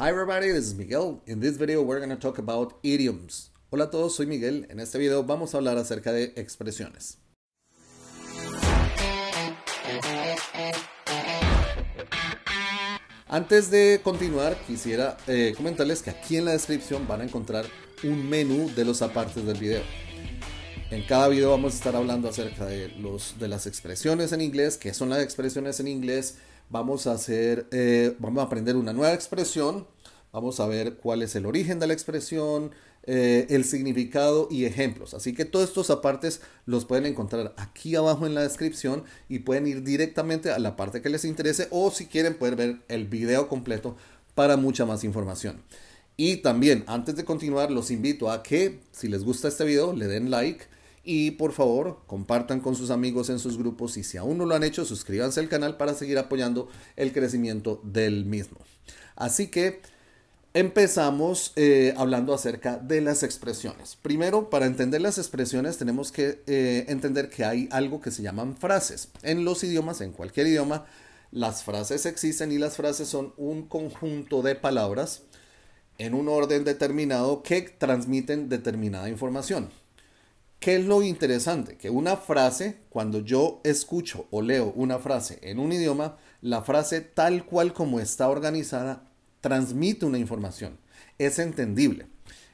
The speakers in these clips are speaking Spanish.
Hi Miguel. In this talk about Hola a todos, soy Miguel. En este video vamos a hablar acerca de expresiones. Antes de continuar, quisiera eh, comentarles que aquí en la descripción van a encontrar un menú de los apartes del video. En cada video vamos a estar hablando acerca de, los, de las expresiones en inglés, qué son las expresiones en inglés, Vamos a hacer, eh, vamos a aprender una nueva expresión. Vamos a ver cuál es el origen de la expresión, eh, el significado y ejemplos. Así que todos estos apartes los pueden encontrar aquí abajo en la descripción y pueden ir directamente a la parte que les interese o si quieren poder ver el video completo para mucha más información. Y también, antes de continuar, los invito a que si les gusta este video, le den like y por favor, compartan con sus amigos en sus grupos y si aún no lo han hecho, suscríbanse al canal para seguir apoyando el crecimiento del mismo. Así que empezamos eh, hablando acerca de las expresiones. Primero, para entender las expresiones tenemos que eh, entender que hay algo que se llaman frases. En los idiomas, en cualquier idioma, las frases existen y las frases son un conjunto de palabras en un orden determinado que transmiten determinada información. ¿Qué es lo interesante? Que una frase, cuando yo escucho o leo una frase en un idioma, la frase tal cual como está organizada transmite una información. Es entendible.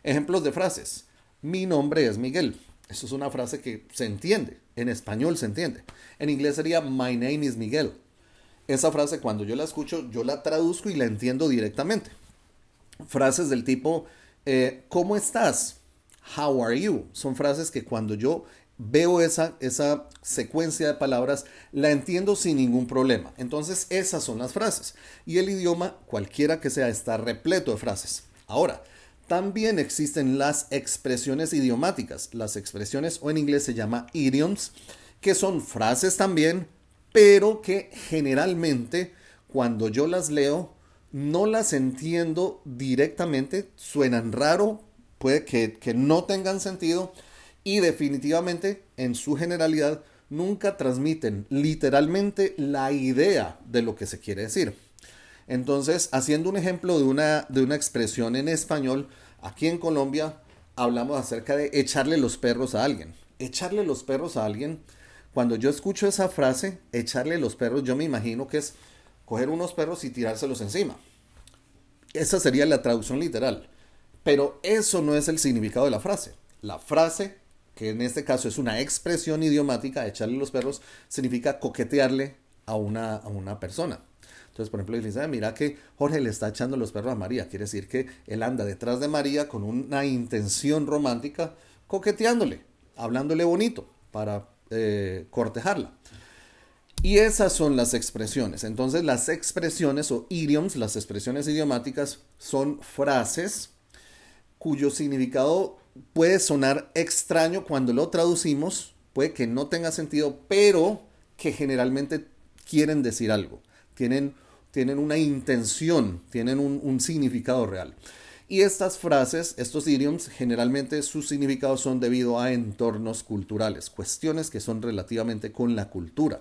Ejemplos de frases. Mi nombre es Miguel. Eso es una frase que se entiende. En español se entiende. En inglés sería My name is Miguel. Esa frase cuando yo la escucho, yo la traduzco y la entiendo directamente. Frases del tipo, eh, ¿cómo estás? How are you? Son frases que cuando yo veo esa, esa secuencia de palabras, la entiendo sin ningún problema. Entonces, esas son las frases. Y el idioma, cualquiera que sea, está repleto de frases. Ahora, también existen las expresiones idiomáticas. Las expresiones, o en inglés se llama idioms, que son frases también, pero que generalmente cuando yo las leo, no las entiendo directamente, suenan raro, puede que, no tengan sentido y definitivamente en su generalidad nunca transmiten literalmente la idea de lo que se quiere decir. Entonces, haciendo un ejemplo de una, de una expresión en español, aquí en Colombia hablamos acerca de echarle los perros a alguien. Echarle los perros a alguien, cuando yo escucho esa frase, echarle los perros, yo me imagino que es coger unos perros y tirárselos encima. Esa sería la traducción literal. Pero eso no es el significado de la frase. La frase, que en este caso es una expresión idiomática, echarle los perros, significa coquetearle a una, a una persona. Entonces, por ejemplo, dice, ah, mira que Jorge le está echando los perros a María. Quiere decir que él anda detrás de María con una intención romántica, coqueteándole, hablándole bonito para eh, cortejarla. Y esas son las expresiones. Entonces, las expresiones o idioms, las expresiones idiomáticas, son frases cuyo significado puede sonar extraño cuando lo traducimos, puede que no tenga sentido, pero que generalmente quieren decir algo, tienen, tienen una intención, tienen un, un significado real. Y estas frases, estos idioms, generalmente sus significados son debido a entornos culturales, cuestiones que son relativamente con la cultura.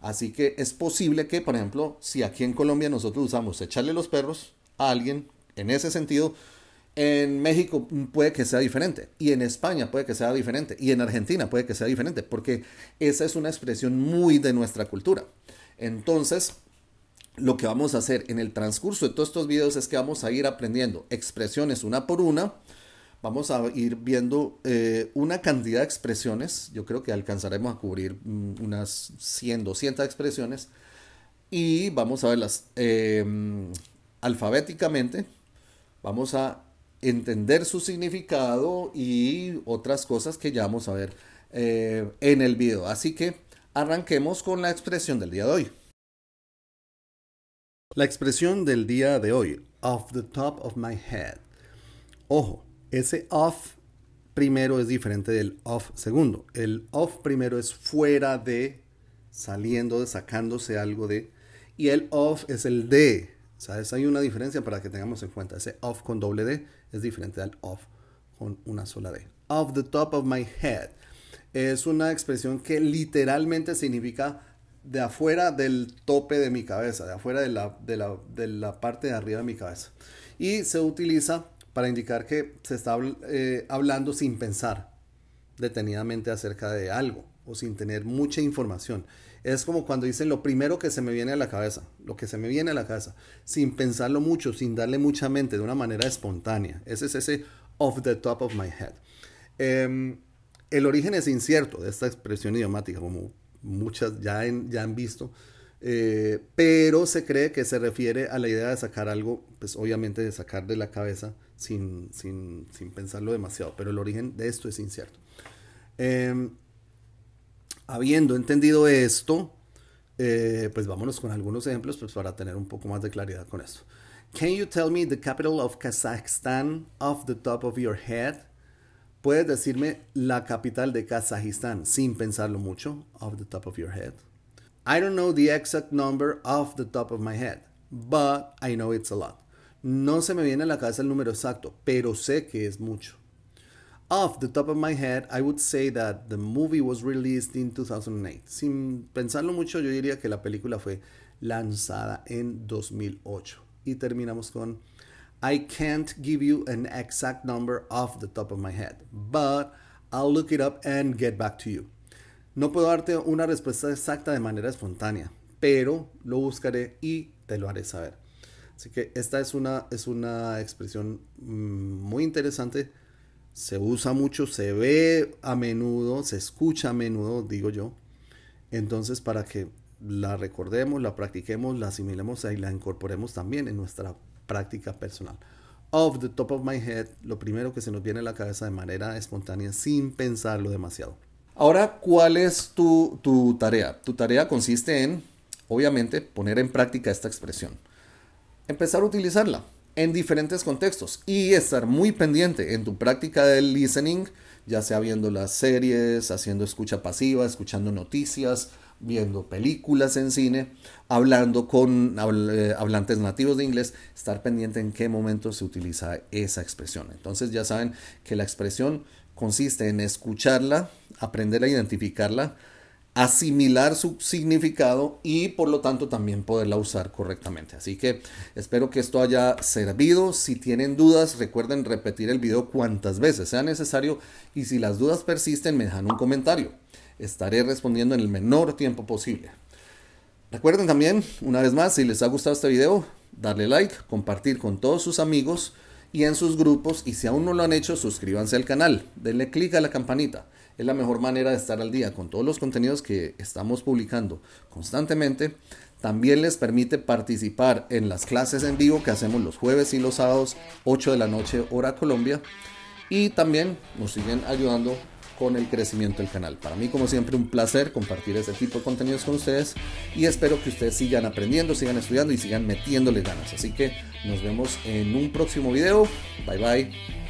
Así que es posible que, por ejemplo, si aquí en Colombia nosotros usamos echarle los perros a alguien, en ese sentido, en México puede que sea diferente, y en España puede que sea diferente, y en Argentina puede que sea diferente, porque esa es una expresión muy de nuestra cultura. Entonces, lo que vamos a hacer en el transcurso de todos estos videos es que vamos a ir aprendiendo expresiones una por una. Vamos a ir viendo eh, una cantidad de expresiones. Yo creo que alcanzaremos a cubrir mm, unas 100, 200 expresiones. Y vamos a verlas eh, mm, alfabéticamente. Vamos a entender su significado y otras cosas que ya vamos a ver eh, en el video. Así que arranquemos con la expresión del día de hoy. La expresión del día de hoy, off the top of my head. Ojo, ese off primero es diferente del off segundo. El off primero es fuera de, saliendo de, sacándose algo de. Y el off es el de. ¿Sabes? Hay una diferencia para que tengamos en cuenta. Ese off con doble D es diferente al off con una sola D. Off the top of my head. Es una expresión que literalmente significa de afuera del tope de mi cabeza, de afuera de la, de la, parte de arriba de mi cabeza. Y se utiliza para indicar que se está eh, hablando sin pensar detenidamente acerca de algo o sin tener mucha información. Es como cuando dicen lo primero que se me viene a la cabeza, lo que se me viene a la cabeza, sin pensarlo mucho, sin darle mucha mente, de una manera espontánea. Ese es ese off the top of my head. Em, el origen es incierto de esta expresión idiomática, como muchas ya, ya han visto, eh, pero se cree que se refiere a la idea de sacar algo, pues obviamente de sacar de la cabeza sin, sin, sin pensarlo demasiado, pero el origen de esto es incierto. Em, Habiendo entendido esto, eh, pues vámonos con algunos ejemplos pues, para tener un poco más de claridad con esto. Can you tell me the capital of Kazakhstan off the top of your head? Puedes decirme la capital de Kazajistán sin pensarlo mucho, off the top of your head. I don't know the exact number off the top of my head, but I know it's a lot. No se me viene a la cabeza el número exacto, pero sé que es mucho off the top of my head, I would say that the movie was released in 2008. Sin pensarlo mucho, yo diría que la película fue lanzada en 2008. Y terminamos con I can't give you an exact number off the top of my head, but I'll look it up and get back to you. No puedo darte una respuesta exacta de manera espontánea, pero lo buscaré y te lo haré saber. Así que esta es una, es una expresión mm, muy interesante se usa mucho, se ve a menudo, se escucha a menudo, digo yo. Entonces, para que la recordemos, la practiquemos, la asimilemos y la incorporemos también en nuestra práctica personal. Off the top of my head, lo primero que se nos viene a la cabeza de manera espontánea, sin pensarlo demasiado. Ahora, ¿cuál es tu, tu tarea? Tu tarea consiste en, obviamente, poner en práctica esta expresión. Empezar a utilizarla, en diferentes contextos y estar muy pendiente en tu práctica del listening, ya sea viendo las series, haciendo escucha pasiva, escuchando noticias, viendo películas en cine, hablando con eh, hablantes nativos de inglés, estar pendiente en qué momento se utiliza esa expresión. Entonces ya saben que la expresión consiste en escucharla, aprender a identificarla, asimilar su significado y por lo tanto también poderla usar correctamente. Así que espero que esto haya servido. Si tienen dudas, recuerden repetir el video cuantas veces sea necesario y si las dudas persisten, me dejan un comentario. Estaré respondiendo en el menor tiempo posible. Recuerden también, una vez más, si les ha gustado este video, darle like, compartir con todos sus amigos y en sus grupos. Y si aún no lo han hecho, suscríbanse al canal, denle clic a la campanita. Es la mejor manera de estar al día con todos los contenidos que estamos publicando constantemente. También les permite participar en las clases en vivo que hacemos los jueves y los sábados, 8 de la noche, hora Colombia. Y también nos siguen ayudando con el crecimiento del canal. Para mí, como siempre, un placer compartir este tipo de contenidos con ustedes y espero que ustedes sigan aprendiendo, sigan estudiando y sigan metiéndole ganas. Así que nos vemos en un próximo video. Bye bye.